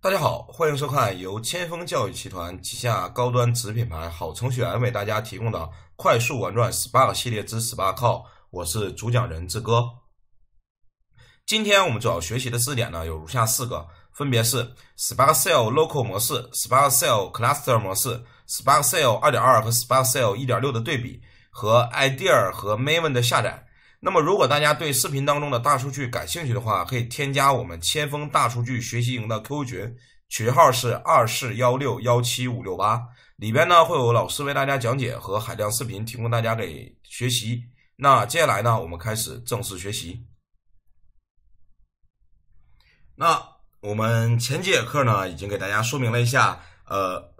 大家好，欢迎收看由千锋教育集团旗下高端子品牌好程序员为大家提供的快速玩转 Spark 系列之 Spark Call》，我是主讲人志哥。今天我们主要学习的知识点呢，有如下四个，分别是 Spark Cell Local 模式、Spark Cell Cluster 模式、Spark Cell 二点二和 Spark Cell 一点六的对比，和 IDEA 和 Maven 的下载。那么，如果大家对视频当中的大数据感兴趣的话，可以添加我们千峰大数据学习营的 QQ 群，群号是二四幺六幺七五六八，里边呢会有老师为大家讲解和海量视频提供大家给学习。那接下来呢，我们开始正式学习。那我们前节课呢已经给大家说明了一下，呃。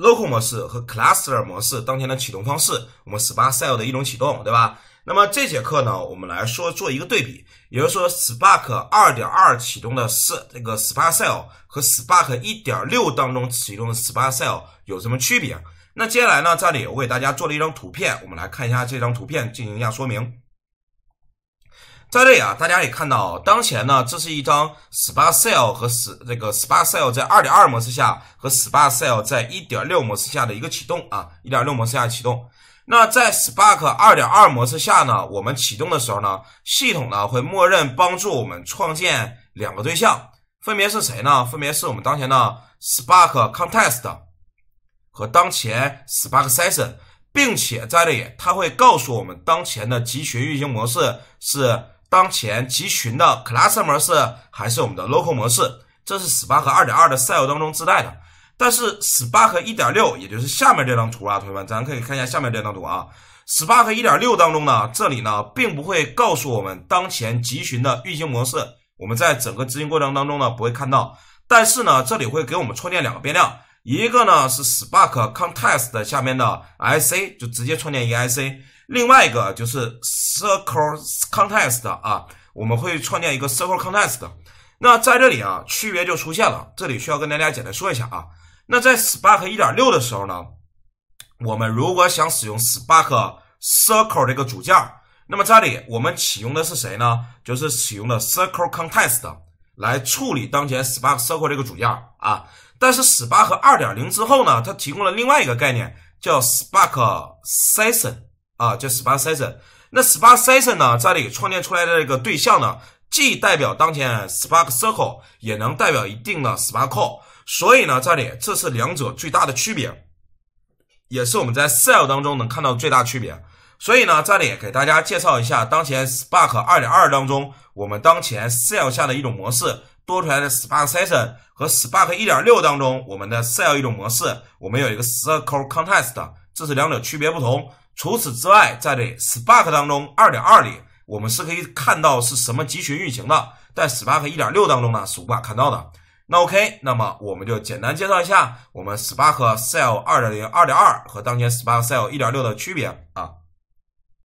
local 模式和 cluster 模式当前的启动方式，我们 Spark s e l l 的一种启动，对吧？那么这节课呢，我们来说做一个对比，也就是说 Spark 2.2启动的是这个 Spark s e l l 和 Spark 1.6当中启动的 Spark s e l l 有什么区别？那接下来呢，这里我给大家做了一张图片，我们来看一下这张图片，进行一下说明。在这里啊，大家也看到，当前呢，这是一张 Spark Cell 和十这个 Spark Cell 在二点二模式下和 Spark Cell 在一点六模式下的一个启动啊，一点六模式下启动。那在 Spark 二点二模式下呢，我们启动的时候呢，系统呢会默认帮助我们创建两个对象，分别是谁呢？分别是我们当前的 Spark c o n t e s t 和当前 Spark Session，并且在这里它会告诉我们当前的集群运行模式是。当前集群的 c l a s s e r 模式还是我们的 local 模式，这是 Spark 2.2的 cell 当中自带的。但是 Spark 1.6，也就是下面这张图啊，同学们，咱可以看一下下面这张图啊。Spark 1.6当中呢，这里呢并不会告诉我们当前集群的运行模式，我们在整个执行过程当中呢不会看到，但是呢这里会给我们创建两个变量，一个呢是 Spark context 下面的 i c 就直接创建一个 i c 另外一个就是 circle context 啊，我们会创建一个 circle context。那在这里啊，区别就出现了。这里需要跟大家简单说一下啊。那在 Spark 一点六的时候呢，我们如果想使用 Spark circle 这个主件，那么这里我们启用的是谁呢？就是使用的 circle context 来处理当前 Spark circle 这个主件啊。但是 Spark 二点零之后呢，它提供了另外一个概念，叫 Spark session。啊，叫 Spark Session。那 Spark Session 呢？这里创建出来的这个对象呢，既代表当前 Spark Circle，也能代表一定的 Spark c a l e 所以呢，这里这是两者最大的区别，也是我们在 s e l l 当中能看到最大区别。所以呢，这里给大家介绍一下当前 Spark 2.2当中我们当前 s e l l 下的一种模式多出来的 Spark Session 和 Spark 1.6当中我们的 s e l l 一种模式，我们有一个 Circle c o n t e s t 这是两者区别不同。除此之外，在这 Spark 当中2.2里，我们是可以看到是什么集群运行的，在 Spark 1.6当中呢是无法看到的。那 OK，那么我们就简单介绍一下我们 Spark Cell 2.0、2.2和当前 Spark Cell 1.6的区别啊。